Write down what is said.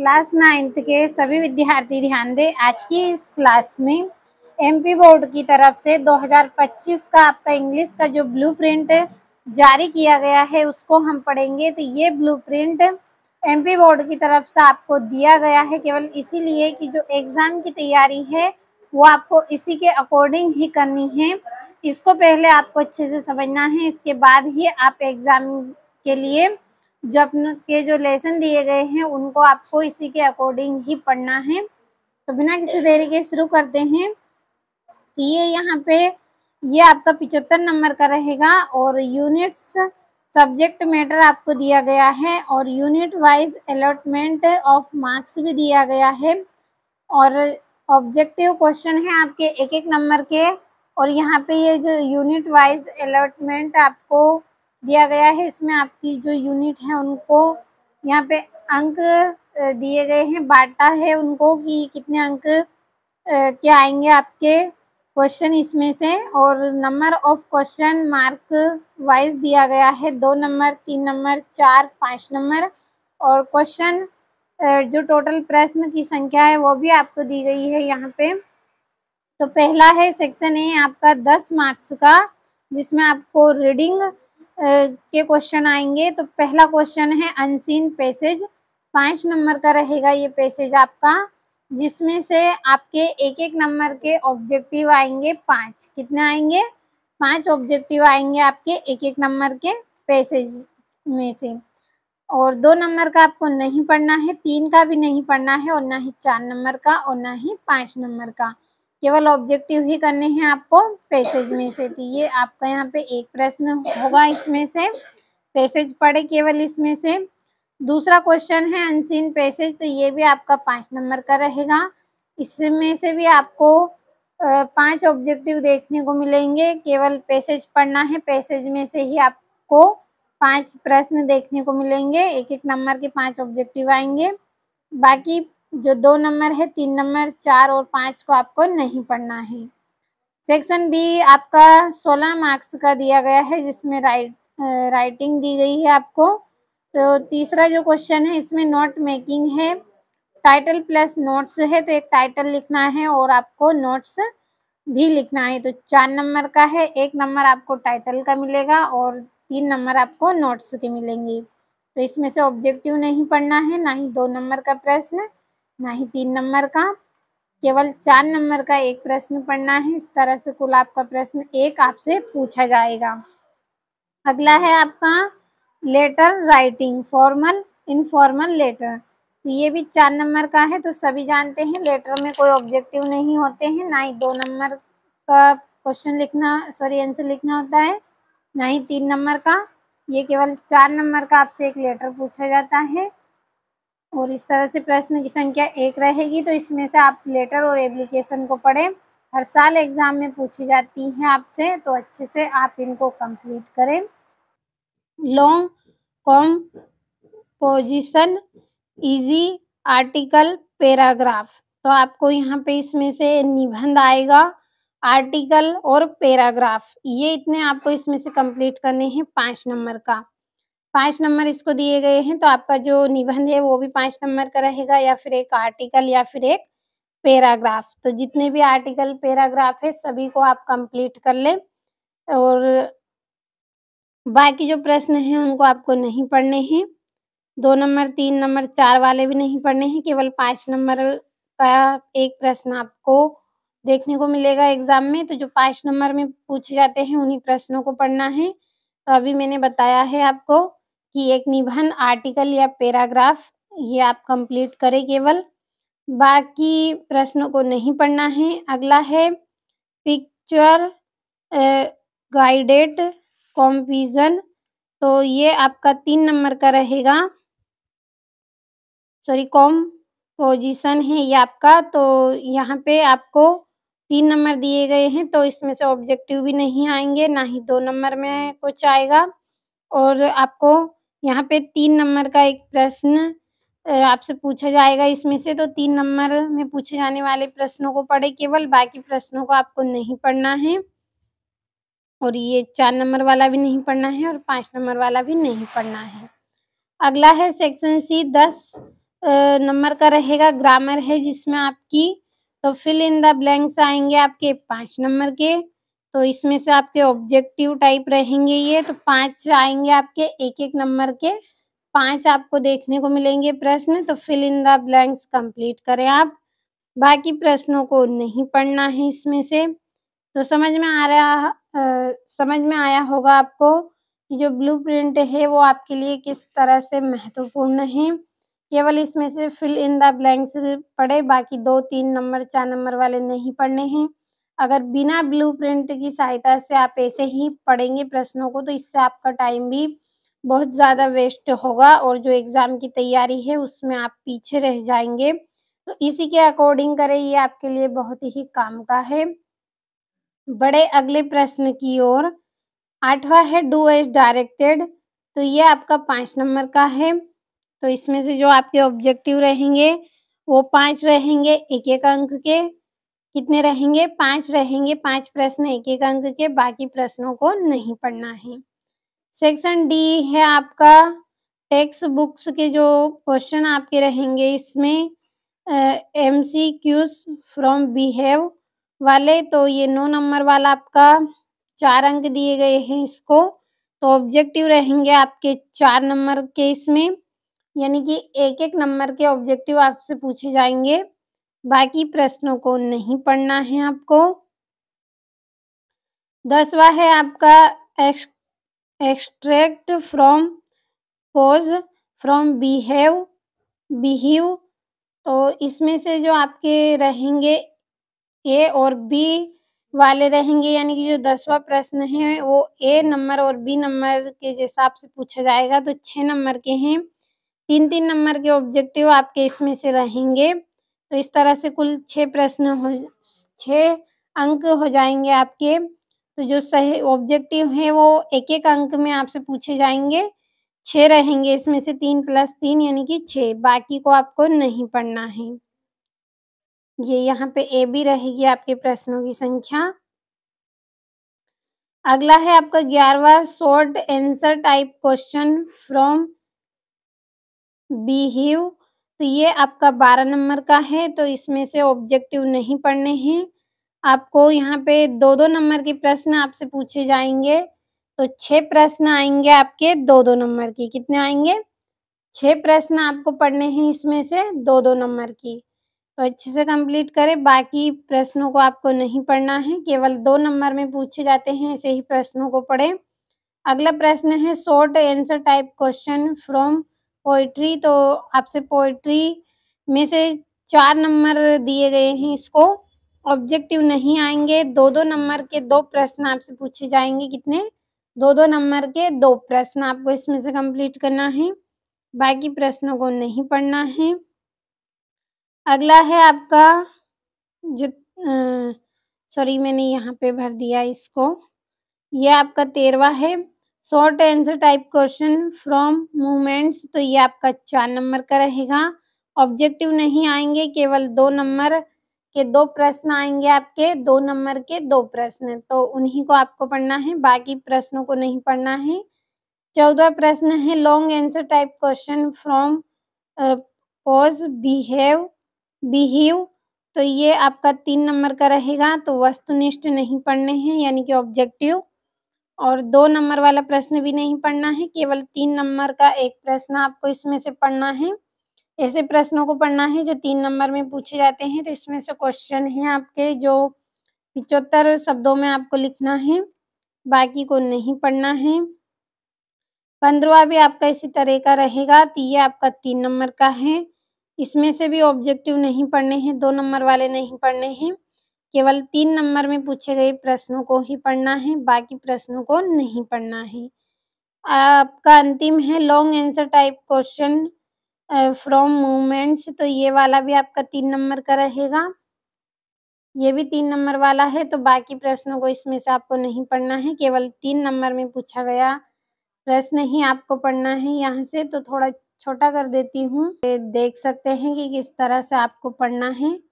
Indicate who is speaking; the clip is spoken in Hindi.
Speaker 1: क्लास नाइन्थ के सभी विद्यार्थी ध्यान दें आज की इस क्लास में एमपी बोर्ड की तरफ से 2025 का आपका इंग्लिश का जो ब्लूप्रिंट जारी किया गया है उसको हम पढ़ेंगे तो ये ब्लूप्रिंट एमपी बोर्ड की तरफ से आपको दिया गया है केवल इसीलिए कि जो एग्ज़ाम की तैयारी है वो आपको इसी के अकॉर्डिंग ही करनी है इसको पहले आपको अच्छे से समझना है इसके बाद ही आप एग्ज़ाम के लिए जब के जो लेसन दिए गए हैं उनको आपको इसी के अकॉर्डिंग ही पढ़ना है तो बिना किसी देरी के शुरू करते हैं कि ये यहाँ पे ये आपका पिचहत्तर नंबर का रहेगा और यूनिट्स सब्जेक्ट मैटर आपको दिया गया है और unit wise allotment of marks भी दिया गया है और ऑब्जेक्टिव क्वेश्चन है आपके एक एक नंबर के और यहाँ पे ये जो यूनिट वाइज अलॉटमेंट आपको दिया गया है इसमें आपकी जो यूनिट है उनको यहाँ पे अंक दिए गए हैं बाटा है उनको कि कितने अंक क्या आएंगे आपके क्वेश्चन इसमें से और number of question mark wise दिया गया है दो नंबर तीन नंबर चार पाँच नंबर और क्वेश्चन जो टोटल प्रश्न की संख्या है वो भी आपको दी गई है यहाँ पे तो पहला है सेक्शन ए आपका दस मार्क्स का जिसमें आपको रीडिंग के क्वेश्चन आएंगे तो पहला क्वेश्चन है अनसीन पैसेज पाँच नंबर का रहेगा ये पैसेज आपका जिसमें से आपके एक एक नंबर के ऑब्जेक्टिव आएंगे पाँच कितने आएंगे पाँच ऑब्जेक्टिव आएंगे आपके एक एक नंबर के पैसेज में से और दो नंबर का आपको नहीं पढ़ना है तीन का भी नहीं पढ़ना है और ना ही चार नंबर का और ना ही पाँच नंबर का केवल ऑब्जेक्टिव ही करने हैं आपको पैसेज में से तो ये आपका यहाँ पे एक प्रश्न होगा इसमें से पैसेज पढ़े केवल इसमें से दूसरा क्वेश्चन है अनसीन पैसेज तो ये भी आपका पाँच नंबर का रहेगा इसमें से भी आपको पांच ऑब्जेक्टिव देखने को मिलेंगे केवल पैसेज पढ़ना है पैसेज में से ही आपको पांच प्रश्न देखने को मिलेंगे एक एक नंबर के पांच ऑब्जेक्टिव आएंगे बाकी जो दो नंबर है तीन नंबर चार और पाँच को आपको नहीं पढ़ना है सेक्शन बी आपका सोलह मार्क्स का दिया गया है जिसमें राइट राइटिंग दी गई है आपको तो तीसरा जो क्वेश्चन है इसमें नोट मेकिंग है टाइटल प्लस नोट्स है तो एक टाइटल लिखना है और आपको नोट्स भी लिखना है तो चार नंबर का है एक नंबर आपको टाइटल का मिलेगा और तीन नंबर आपको नोट्स के मिलेंगे तो इसमें से ऑब्जेक्टिव नहीं पढ़ना है ना ही दो नंबर का प्रश्न ना ही तीन नंबर का केवल चार नंबर का एक प्रश्न पढ़ना है इस तरह से कुल आपका प्रश्न एक आपसे पूछा जाएगा अगला है आपका letter writing formal informal letter तो ये भी चार नंबर का है तो सभी जानते हैं लेटर में कोई ऑब्जेक्टिव नहीं होते हैं ना ही दो नंबर का क्वेश्चन लिखना सॉरी आंसर लिखना होता है ना ही तीन नंबर का ये केवल चार नंबर का आपसे एक लेटर पूछा जाता है और इस तरह से प्रश्न की संख्या एक रहेगी तो इसमें से आप लेटर और एप्लीकेशन को पढ़ें हर साल एग्ज़ाम में पूछी जाती हैं आपसे तो अच्छे से आप इनको कंप्लीट करें long composition easy article paragraph तो आपको यहाँ पे इसमें से निबंध आएगा आर्टिकल और पैराग्राफ ये इतने आपको इसमें से कंप्लीट करने हैं पाँच नंबर का पाँच नंबर इसको दिए गए हैं तो आपका जो निबंध है वो भी पांच नंबर का रहेगा या फिर एक आर्टिकल या फिर एक पैराग्राफ तो जितने भी आर्टिकल पैराग्राफ है सभी को आप कंप्लीट कर लें और बाकी जो प्रश्न हैं उनको आपको नहीं पढ़ने हैं दो नंबर तीन नंबर चार वाले भी नहीं पढ़ने हैं केवल पाँच नंबर का एक प्रश्न आपको देखने को मिलेगा एग्जाम में तो जो पाँच नंबर में पूछे जाते हैं उन्हीं प्रश्नों को पढ़ना है तो अभी मैंने बताया है आपको कि एक निबंध आर्टिकल या पैराग्राफ ये आप कंप्लीट करें केवल बाकी प्रश्नों को नहीं पढ़ना है अगला है पिक्चर गाइडेड कॉम्पिजन तो ये आपका तीन नंबर का रहेगा सॉरी कॉम पोजिशन है ये आपका तो यहाँ पे आपको तीन नंबर दिए गए हैं तो इसमें से ऑब्जेक्टिव भी नहीं आएंगे ना ही दो नंबर में कुछ आएगा और आपको यहाँ पे तीन नंबर का एक प्रश्न आपसे पूछा जाएगा इसमें से तो तीन नंबर में पूछे जाने वाले प्रश्नों को पढ़े केवल बाकी प्रश्नों को आपको नहीं पढ़ना है और ये चार नंबर वाला भी नहीं पढ़ना है और पांच नंबर वाला भी नहीं पढ़ना है अगला है सेक्शन सी दस नंबर का रहेगा ग्रामर है जिसमें आपकी तो फिल इन द ब्लैंक्स आएंगे आपके पांच नंबर के तो इसमें से आपके ऑब्जेक्टिव टाइप रहेंगे ये तो पांच आएंगे आपके एक एक नंबर के पांच आपको देखने को मिलेंगे प्रश्न तो fill in the blanks complete करें आप बाकी प्रश्नों को नहीं पढ़ना है इसमें से तो समझ में आ रहा आ, समझ में आया होगा आपको कि जो ब्लू प्रिंट है वो आपके लिए किस तरह से महत्वपूर्ण है केवल इसमें से फिल इन द ब्लैंक्स पढ़े बाकी दो तीन नंबर चार नंबर वाले नहीं पढ़ने हैं अगर बिना प्रिंट की सहायता से आप ऐसे ही पढ़ेंगे प्रश्नों को तो इससे आपका टाइम भी बहुत ज़्यादा वेस्ट होगा और जो एग्ज़ाम की तैयारी है उसमें आप पीछे रह जाएंगे तो इसी के अकॉर्डिंग करें ये आपके लिए बहुत ही काम का है बड़े अगले प्रश्न की ओर आठवा है डू एज डायरेक्टेड तो ये आपका पाँच नंबर का है तो इसमें से जो आपके ऑब्जेक्टिव रहेंगे वो पाँच रहेंगे एक एक अंक के कितने रहेंगे पांच रहेंगे पांच प्रश्न एक एक अंक के बाकी प्रश्नों को नहीं पढ़ना है सेक्शन डी है आपका टेक्स्ट बुक्स के जो क्वेश्चन आपके रहेंगे इसमें M C Qs from behave वाले तो ये नौ नंबर वाला आपका चार अंक दिए गए हैं इसको तो ऑब्जेक्टिव रहेंगे आपके चार नंबर के इसमें यानी कि एक एक नंबर के ऑब्जेक्टिव आपसे पूछे जाएंगे बाकी प्रश्नों को नहीं पढ़ना है आपको दसवा है आपका ex, extract from prose from behave behave तो इसमें से जो आपके रहेंगे ए और बी वाले रहेंगे यानी कि जो दसवा प्रश्न है वो ए नंबर और बी नंबर के हिसाब आपसे पूछा जाएगा तो छः नंबर के हैं तीन तीन नंबर के ऑब्जेक्टिव आपके इसमें से रहेंगे तो इस तरह से कुल छः प्रश्न हो छः अंक हो जाएंगे आपके तो जो सही ऑब्जेक्टिव है वो एक एक अंक में आपसे पूछे जाएंगे छः रहेंगे इसमें से तीन प्लस तीन यानी कि छः बाकी को आपको नहीं पढ़ना है ये यहाँ पे ए भी रहेगी आपके प्रश्नों की संख्या अगला है आपका ग्यारहवा short answer type question from behave तो ये आपका बारह नंबर का है तो इसमें से ऑब्जेक्टिव नहीं पढ़ने हैं आपको यहाँ पे दो दो नंबर के प्रश्न आपसे पूछे जाएंगे तो छह प्रश्न आएंगे आपके दो दो नंबर की कितने आएंगे छह प्रश्न आपको पढ़ने हैं इसमें से दो दो नंबर की तो अच्छे से कंप्लीट करें बाकी प्रश्नों को आपको नहीं पढ़ना है केवल दो नंबर में पूछे जाते हैं ऐसे ही प्रश्नों को पढ़ें अगला प्रश्न है short answer type question from poetry तो आपसे पोइट्री में से चार नंबर दिए गए हैं इसको ऑब्जेक्टिव नहीं आएंगे दो दो नंबर के दो प्रश्न आपसे पूछे जाएंगे कितने दो दो नंबर के दो प्रश्न आपको इसमें से कंप्लीट करना है बाकी प्रश्नों को नहीं पढ़ना है अगला है आपका जो सॉरी मैंने यहाँ पे भर दिया इसको यह आपका तेरवा है short answer type question from movements तो ये आपका चार नंबर का रहेगा ऑब्जेक्टिव नहीं आएंगे केवल दो नंबर के दो प्रश्न आएंगे आपके दो नंबर के दो प्रश्न तो उन्हीं को आपको पढ़ना है बाकी प्रश्नों को नहीं पढ़ना है चौदह प्रश्न है long answer type question from prose behave behave तो ये आपका तीन नंबर का रहेगा तो वस्तुनिष्ठ नहीं पढ़ने हैं यानी कि ऑब्जेक्टिव और दो नंबर वाला प्रश्न भी नहीं पढ़ना है केवल तीन नंबर का एक प्रश्न आपको इसमें से पढ़ना है ऐसे प्रश्नों को पढ़ना है जो तीन नंबर में पूछे जाते हैं तो इसमें से क्वेश्चन है आपके जो पिचहत्तर शब्दों में आपको लिखना है बाकी को नहीं पढ़ना है पंद्रवा भी आपका इसी तरह का रहेगा तो ये आपका तीन नंबर का है इसमें से भी ऑब्जेक्टिव नहीं पढ़ने हैं दो नंबर वाले नहीं पढ़ने हैं केवल तीन नंबर में पूछे गए प्रश्नों को ही पढ़ना है बाकी प्रश्नों को नहीं पढ़ना है आपका अंतिम है long answer type question from movements तो ये वाला भी आपका तीन नंबर का रहेगा ये भी तीन नंबर वाला है तो बाकी प्रश्नों को इसमें से आपको नहीं पढ़ना है केवल तीन नंबर में पूछा गया प्रश्न ही आपको पढ़ना है यहाँ से तो थोड़ा छोटा कर देती हूँ देख सकते हैं कि किस तरह से आपको पढ़ना है